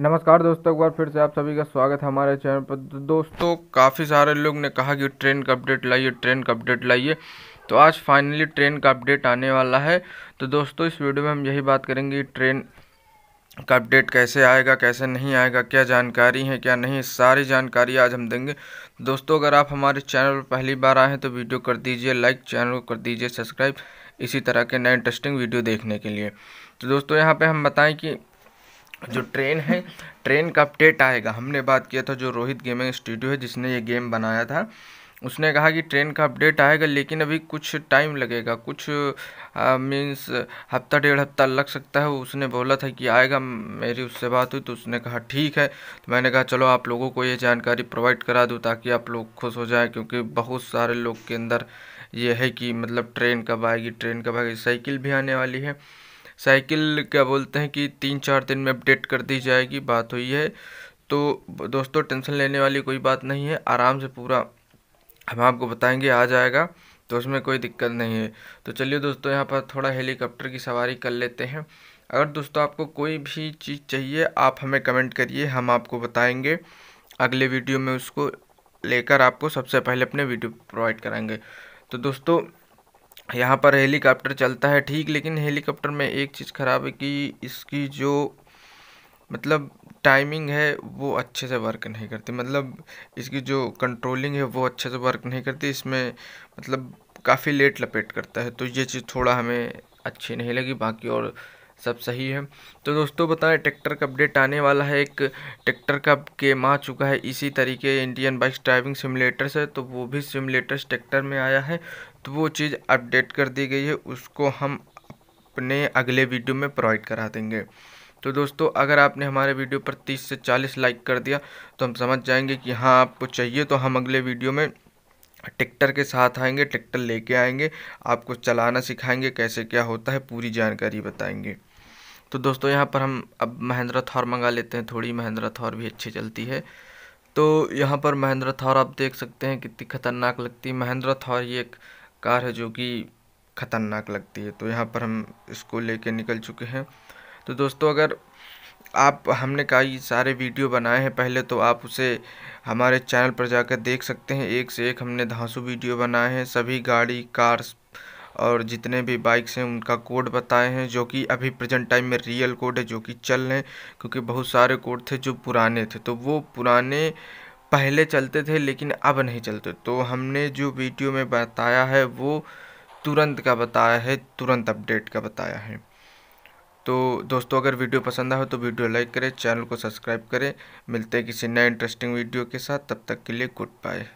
नमस्कार दोस्तों एक बार फिर से आप सभी का स्वागत है हमारे चैनल पर तो दोस्तों काफ़ी सारे लोग ने कहा कि ट्रेन का अपडेट लाइए ट्रेन का अपडेट लाइए तो आज फाइनली ट्रेन का अपडेट आने वाला है तो दोस्तों इस वीडियो में हम यही बात करेंगे ट्रेन का अपडेट कैसे आएगा कैसे नहीं आएगा क्या जानकारी है क्या नहीं सारी जानकारी आज हम देंगे दोस्तों अगर आप हमारे चैनल पर पहली बार आए हैं तो वीडियो कर दीजिए लाइक चैनल को कर दीजिए सब्सक्राइब इसी तरह के नए इंटरेस्टिंग वीडियो देखने के लिए तो दोस्तों यहाँ पे हम बताएं कि जो ट्रेन है ट्रेन का अपडेट आएगा हमने बात किया था जो रोहित गेमिंग स्टूडियो है जिसने ये गेम बनाया था उसने कहा कि ट्रेन का अपडेट आएगा लेकिन अभी कुछ टाइम लगेगा कुछ मीन्स हफ्ता डेढ़ हफ्ता लग सकता है उसने बोला था कि आएगा मेरी उससे बात हुई तो उसने कहा ठीक है तो मैंने कहा चलो आप लोगों को ये जानकारी प्रोवाइड करा दूँ ताकि आप लोग खुश हो जाए क्योंकि बहुत सारे लोग के अंदर ये है कि मतलब ट्रेन कब आएगी ट्रेन कब आएगी साइकिल भी आने वाली है साइकिल क्या बोलते हैं कि तीन चार दिन में अपडेट कर दी जाएगी बात हुई है तो दोस्तों टेंशन लेने वाली कोई बात नहीं है आराम से पूरा हम आपको बताएंगे आ जाएगा तो उसमें कोई दिक्कत नहीं है तो चलिए दोस्तों यहाँ पर थोड़ा हेलीकॉप्टर की सवारी कर लेते हैं अगर दोस्तों आपको कोई भी चीज़ चाहिए आप हमें कमेंट करिए हम आपको बताएंगे अगले वीडियो में उसको लेकर आपको सबसे पहले अपने वीडियो प्रोवाइड कराएंगे तो दोस्तों यहाँ पर हेलीकॉप्टर चलता है ठीक लेकिन हेलीकॉप्टर में एक चीज़ ख़राब है कि इसकी जो मतलब टाइमिंग है वो अच्छे से वर्क नहीं करती मतलब इसकी जो कंट्रोलिंग है वो अच्छे से वर्क नहीं करती इसमें मतलब काफ़ी लेट लपेट करता है तो ये चीज़ थोड़ा हमें अच्छी नहीं लगी बाकी और सब सही है तो दोस्तों बताएं ट्रैक्टर का अपडेट आने वाला है एक ट्रैक्टर का गेम आ चुका है इसी तरीके इंडियन बाइक ड्राइविंग सिमुलेटर है तो वो भी सिमुलेटर ट्रैक्टर में आया है तो वो चीज़ अपडेट कर दी गई है उसको हम अपने अगले वीडियो में प्रोवाइड करा देंगे तो दोस्तों अगर आपने हमारे वीडियो पर 30 से 40 लाइक कर दिया तो हम समझ जाएंगे कि हाँ आपको चाहिए तो हम अगले वीडियो में ट्रैक्टर के साथ आएंगे ट्रैक्टर लेके आएंगे आपको चलाना सिखाएंगे कैसे क्या होता है पूरी जानकारी बताएंगे तो दोस्तों यहाँ पर हम अब महिंद्रा थार मंगा लेते हैं थोड़ी महिंद्रा थार भी अच्छी चलती है तो यहाँ पर महिंद्रा थार आप देख सकते हैं कितनी ख़तरनाक लगती है महिंद्रा थार ये एक कार है जो कि ख़तरनाक लगती है तो यहाँ पर हम इसको लेके निकल चुके हैं तो दोस्तों अगर आप हमने कई सारे वीडियो बनाए हैं पहले तो आप उसे हमारे चैनल पर जाकर देख सकते हैं एक से एक हमने धांसू वीडियो बनाए हैं सभी गाड़ी कार्स और जितने भी बाइक्स हैं उनका कोड बताए हैं जो कि अभी प्रेजेंट टाइम में रियल कोड है जो कि चल रहे हैं क्योंकि बहुत सारे कोड थे जो पुराने थे तो वो पुराने पहले चलते थे लेकिन अब नहीं चलते तो हमने जो वीडियो में बताया है वो तुरंत का बताया है तुरंत अपडेट का बताया है तो दोस्तों अगर वीडियो पसंद आए तो वीडियो लाइक करें चैनल को सब्सक्राइब करें मिलते हैं किसी नए इंटरेस्टिंग वीडियो के साथ तब तक के लिए गुड बाय